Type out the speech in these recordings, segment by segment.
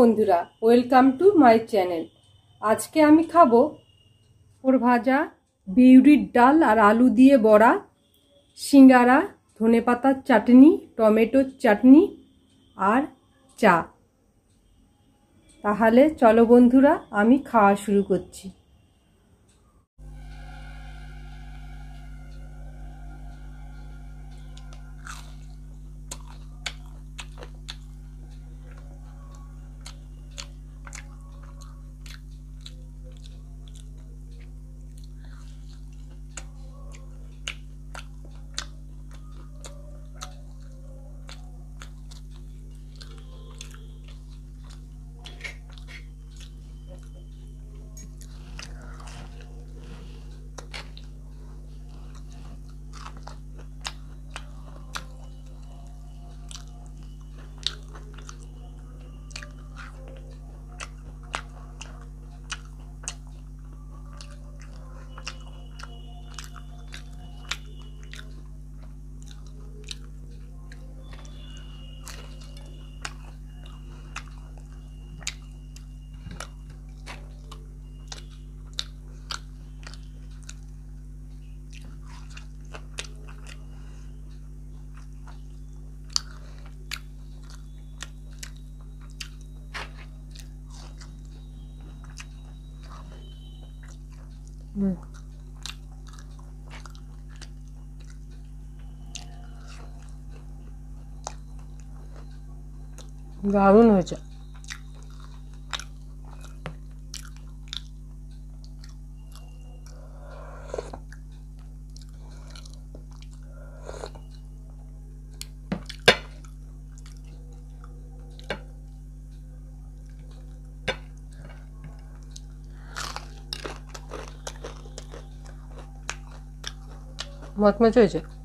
বন্ধুরা welcome to my channel আজকে আমি খাবো ওর ভাজা বিউরির ডাল আর আলু দিয়ে বড়া সিঙ্গারা ধনে পাতার চাটনি টমেটোর চাটনি আর চা তাহলে চলো বন্ধুরা আমি খাওয়া শুরু করছি 음. 나는 의자. મહાત્મા જોઈ જાય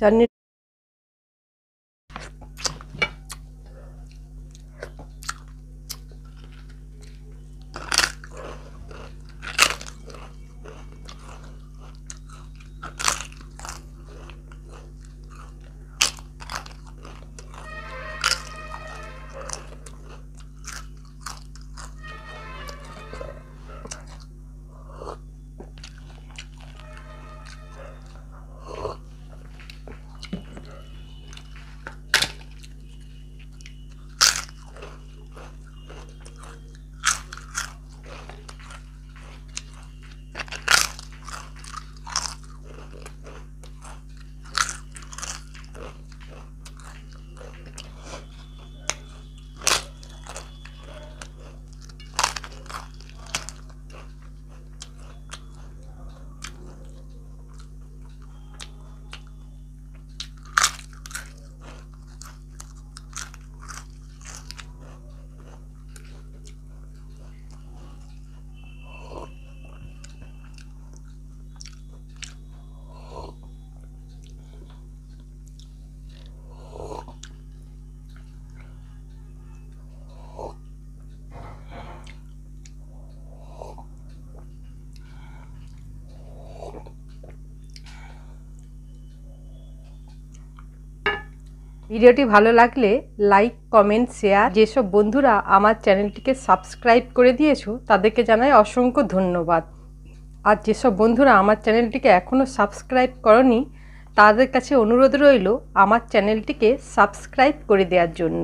Sen ne ভিডিওটি ভালো লাগলে লাইক কমেন্ট শেয়ার যেসব বন্ধুরা আমার চ্যানেলটিকে সাবস্ক্রাইব করে দিয়েছো তাদেরকে জানাই অসংখ্য ধন্যবাদ আর যেসব বন্ধুরা আমার চ্যানেলটিকে এখনও সাবস্ক্রাইব করনি তাদের কাছে অনুরোধ রইল আমার চ্যানেলটিকে সাবস্ক্রাইব করে দেওয়ার জন্য